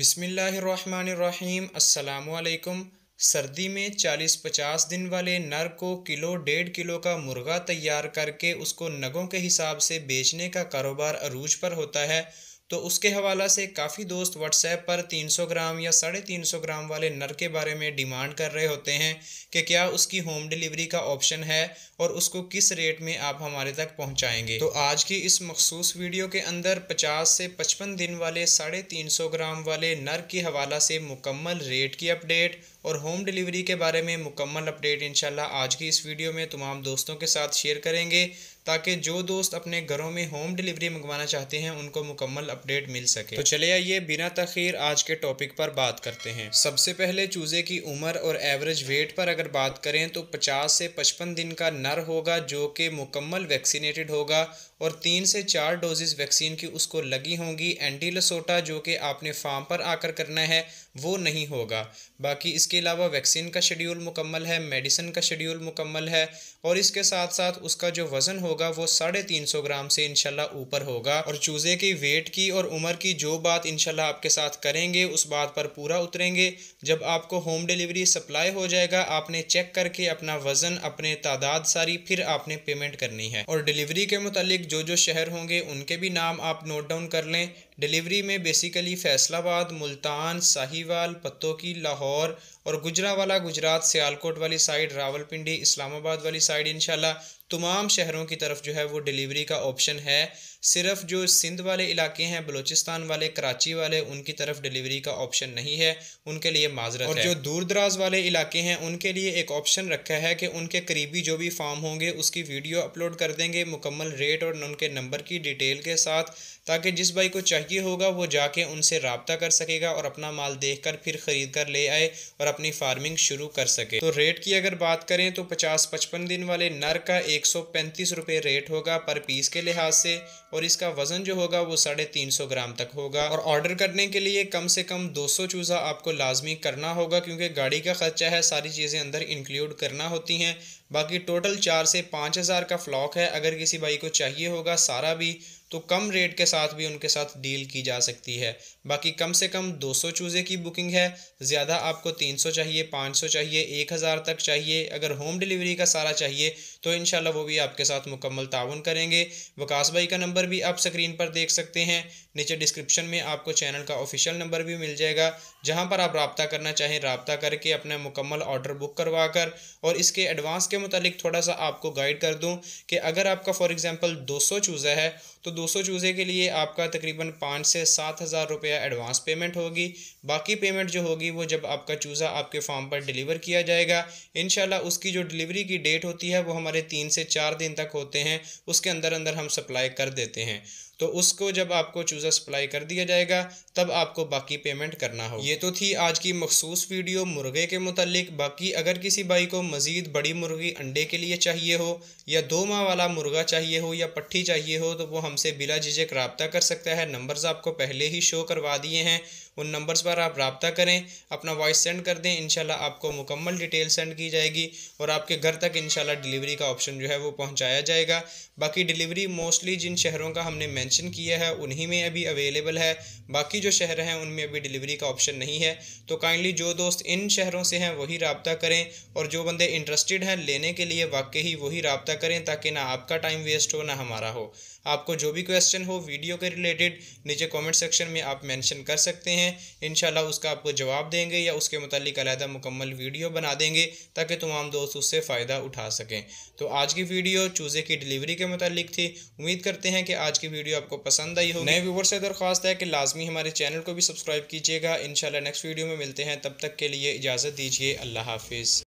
बिसमीम् अल्लाम सर्दी में 40-50 दिन वाले नर को किलो डेढ़ किलो का मुर्गा तैयार करके उसको नगों के हिसाब से बेचने का कारोबार अरूज पर होता है तो उसके हवाला से काफ़ी दोस्त व्हाट्सएप पर 300 ग्राम या साढ़े तीन ग्राम वाले नर के बारे में डिमांड कर रहे होते हैं कि क्या उसकी होम डिलीवरी का ऑप्शन है और उसको किस रेट में आप हमारे तक पहुंचाएंगे तो आज की इस मखसूस वीडियो के अंदर 50 से 55 दिन वाले साढ़े तीन ग्राम वाले नर के हवाला से मुकम्मल रेट की अपडेट और होम डिलीवरी के बारे में मुकम्मल अपडेट इंशाल्लाह आज की इस वीडियो में तमाम दोस्तों के साथ शेयर करेंगे ताकि जो दोस्त अपने घरों में होम डिलीवरी मंगवाना चाहते हैं उनको मुकम्मल अपडेट मिल सके तो चले आइए बिना तखीर आज के टॉपिक पर बात करते हैं सबसे पहले चूज़े की उम्र और एवरेज वेट पर अगर बात करें तो 50 से 55 दिन का नर होगा जो कि मुकम्मल वैक्सीनेटेड होगा और तीन से चार डोजेज वैक्सीन की उसको लगी होंगी एंटीलसोटा जो कि आपने फार्म पर आकर करना है वो नहीं होगा बाकी इसके इसके अलावा वैक्सीन का शेड्यूल मुकम्मल है मेडिसिन का शेड्यूल मुकम्मल है और इसके साथ साथ उसका जो वज़न होगा वो साढ़े तीन सौ ग्राम से इनशाला ऊपर होगा और चूज़े की वेट की और उम्र की जो बात इनशाला आपके साथ करेंगे उस बात पर पूरा उतरेंगे जब आपको होम डिलीवरी सप्लाई हो जाएगा आपने चेक करके अपना वज़न अपने तादाद सारी फिर आपने पेमेंट करनी है और डिलीवरी के मुतालिक जो जो शहर होंगे उनके भी नाम आप नोट डाउन कर लें डिलीवरी में बेसिकली फैसलाबाद मुल्तान साहिवाल की लाहौर और गुजरावाला गुजरात सियालकोट वाली साइड रावलपिंडी इस्लामाबाद वाली साइड इन तमाम शहरों की तरफ जो है वो डिलीवरी का ऑप्शन है सिर्फ जो सिंध वाले इलाके हैं बलूचिस्तान वाले कराची वाले उनकी तरफ डिलीवरी का ऑप्शन नहीं है उनके लिए माजरत और है। जो दूर दराज वाले इलाके हैं उनके लिए एक ऑप्शन रखा है कि उनके करीबी जो भी फार्म होंगे उसकी वीडियो अपलोड कर देंगे मुकम्मल रेट और उनके नंबर की डिटेल के साथ ताकि जिस भाई को चाहिए चाहिए होगा वो जाके उनसे रबता कर सकेगा और अपना माल देख कर फिर ख़रीद कर ले आए और अपनी फार्मिंग शुरू कर सके तो रेट की अगर बात करें तो पचास पचपन दिन वाले नर का एक सौ पैंतीस रुपये रेट होगा पर पीस के लिहाज से और इसका वज़न जो होगा वो साढ़े तीन सौ ग्राम तक होगा और ऑर्डर करने के लिए कम से कम दो सौ चूज़ा आपको लाजमी करना होगा क्योंकि गाड़ी का ख़र्चा है सारी चीज़ें अंदर इंक्लूड करना होती हैं बाकी टोटल चार से पाँच हज़ार का फ्लॉक है अगर किसी भाई को चाहिए होगा सारा भी तो कम रेट के साथ भी उनके साथ डील की जा सकती है बाकी कम से कम 200 चूज़े की बुकिंग है ज़्यादा आपको 300 चाहिए 500 चाहिए 1000 तक चाहिए अगर होम डिलीवरी का सारा चाहिए तो इन वो भी आपके साथ मुकम्मल ताउन करेंगे वकास भाई का नंबर भी आप स्क्रीन पर देख सकते हैं नीचे डिस्क्रिप्शन में आपको चैनल का ऑफिशियल नंबर भी मिल जाएगा जहाँ पर आप रबता करना चाहें रबता करके अपना मुकम्मल ऑर्डर बुक करवा कर और इसके एडवांस के मतलब थोड़ा सा आपको गाइड कर दूँ कि अगर आपका फॉर एग्ज़ाम्पल दो सौ चूज़ा है तो 200 चूज़े के लिए आपका तकरीबन पाँच से सात हज़ार रुपया एडवांस पेमेंट होगी बाकी पेमेंट जो होगी वो जब आपका चूज़ा आपके फॉर्म पर डिलीवर किया जाएगा इन उसकी जो डिलीवरी की डेट होती है वो हमारे तीन से चार दिन तक होते हैं उसके अंदर अंदर हम सप्लाई कर देते हैं तो उसको जब आपको चूज़ा सप्लाई कर दिया जाएगा तब आपको बाकी पेमेंट करना हो ये तो थी आज की मखसूस वीडियो मुर्गे के मुतलिक बाकी अगर किसी भाई को मज़ीद बड़ी मुर्गी अंडे के लिए चाहिए हो या दो माह वाला मुर्गा चाहिए हो या पट्टी चाहिए हो तो वो हमसे बिला झिझक रबता कर सकता है नंबर्स आपको पहले ही शो करवा दिए हैं उन नंबर्स पर आप रबता करें अपना वॉइस सेंड कर दें इनशाला आपको मुकम्मल डिटेल सेंड की जाएगी और आपके घर तक इनशाला डिलीवरी का ऑप्शन जो है वो पहुँचाया जाएगा बाकी डिलीवरी मोस्टली जिन शहरों का हमने मेंशन किया है उन्हीं में अभी अवेलेबल है बाकी जो शहर हैं उनमें अभी डिलीवरी का ऑप्शन नहीं है तो काइंडली जो दोस्त इन शहरों से हैं वही रबता करें और जो बंदे इंटरेस्टेड हैं लेने के लिए वाकई ही वही रबता करें ताकि ना आपका टाइम वेस्ट हो ना हमारा हो आपको जो भी क्वेश्चन हो वीडियो के रिलेटेड नीचे कमेंट सेक्शन में आप मेंशन कर सकते हैं इन उसका आपको जवाब देंगे या उसके मतलब अलहदा मुकम्मल वीडियो बना देंगे ताकि तमाम दोस्त उससे फ़ायदा उठा सकें तो आज की वीडियो चूज़े की डिलीवरी के मतलब थी उम्मीद करते हैं कि आज की वीडियो आपको पसंद आई हो नए व्यूवर से दरख्वास्त है कि लाजमी हमारे चैनल को भी सब्सक्राइब कीजिएगा इन नेक्स्ट वीडियो में मिलते हैं तब तक के लिए इजाज़त दीजिए अल्लाह हाफिज़